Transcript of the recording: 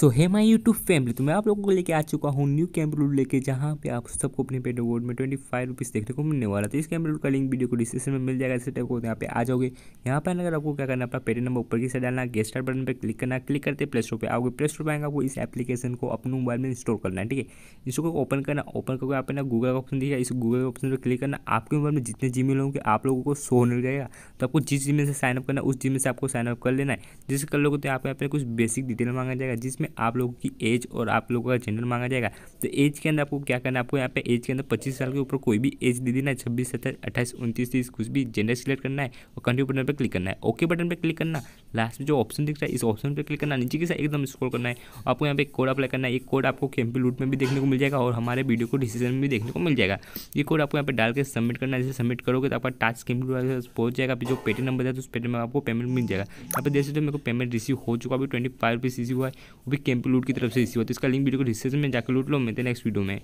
so hey my YouTube family तो मैं आप लोगों को लेके आ चुका हूँ न्यू कैमरा रोड लेके जहाँ पे आप सबको अपने पेड अवॉर्ड में ट्वेंटी फाइव रुपीज़ देखने को मिलने वाला तो इस कैमरा रोड का लिंक वीडियो को डिस्क्रिप्शन में मिल जाएगा इस टाइप को यहाँ पे आ जाओगे यहाँ पर अगर आपको क्या करना अपना पेड नंबर ऊपर की साइड डालना गेस्ट बटन पर क्लिक करना क्लिक करते प्ले स्टोर पर आओगे प्ले स्टोर पर आएगा आपको इस एप्लीकेशन को अपने मोबाइल में इंस्टॉल करना है ठीक है इसको ओपन करना ओपन करके आपने गूगल का ऑप्शन दिया इस गूगल ऑप्शन पर क्लिक करना आपके मोबाइल में जितने जी होंगे आप लोगों को सो मिल जाएगा तो आपको जिस जीमेल से साइनअप करना है उस जीमेल से आपको साइनअप कर लेना है जिससे कर लोगे तो यहाँ पे कुछ बेसिक डिटेल मांगा जाएगा जिसमें आप लोगों की एज और आप लोगों का जेंडर मांगा जाएगा तो एज के अंदर आपको क्या करना है आपको यहाँ पे एज के अंदर पच्चीस साल के ऊपर कोई भी एज दे देना है छब्बीस सत्ताईस अट्ठाईस उनतीस तीस कुछ भी जेंडर सिलेक्ट करना है और कंटिन्यू बटन पर क्लिक करना है ओके बटन पर क्लिक करना लास्ट में जो ऑप्शन दिख रहा है इस ऑप्शन पर क्लिक करना नीचे के साथ एकदम स्कोर करना है आपको यहाँ पे कोड अप्लाई करना है एक कोड आपको कैंपी लूट में भी देखने को मिल जाएगा और हमारे वीडियो को डिसीजन में भी देखने को मिल जाएगा ये कोड आपको यहाँ पे डाल के सबमिट करना है जैसे सबमिट करोगे तो आपका टास्क कैंपी पहुँच जाएगा जो पेटी नंबर है तो उस पेटी में आपको पेमेंट मिल जाएगा यहाँ पर देख सकते हो मेरे को पेमेंट रिसीव हो चुका अभी ट्वेंटी फाइव रुपीज़ रिसीव हुआ है वो भी कैंपी लूट की तरफ से रिसीव हुआ तो इसका लिंक वीडियो को डिस्क्रिप्शन में जाकर लूट लो मिलते नेक्स्ट वीडियो में